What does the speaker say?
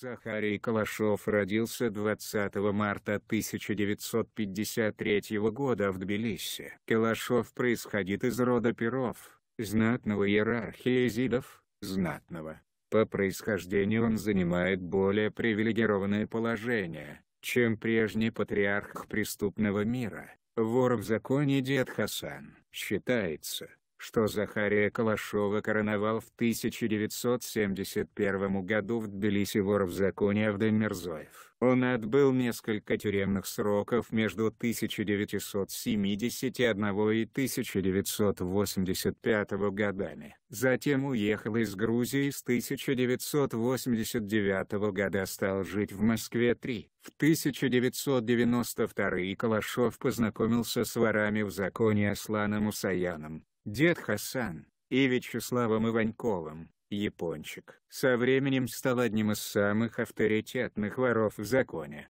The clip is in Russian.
Захарий Калашов родился 20 марта 1953 года в Тбилиси. Калашов происходит из рода Перов, знатного иерархии Зидов, знатного. По происхождению он занимает более привилегированное положение, чем прежний патриарх преступного мира, вор в законе Дед Хасан. Считается, что Захария Калашова короновал в 1971 году в Тбилиси вор в законе Авдемирзоев. Он отбыл несколько тюремных сроков между 1971 и 1985 годами. Затем уехал из Грузии и с 1989 года стал жить в Москве 3. В 1992 Калашов познакомился с ворами в законе Асланом Усаяном, Дед Хасан, и Вячеславом Иваньковым, Япончик, со временем стал одним из самых авторитетных воров в законе.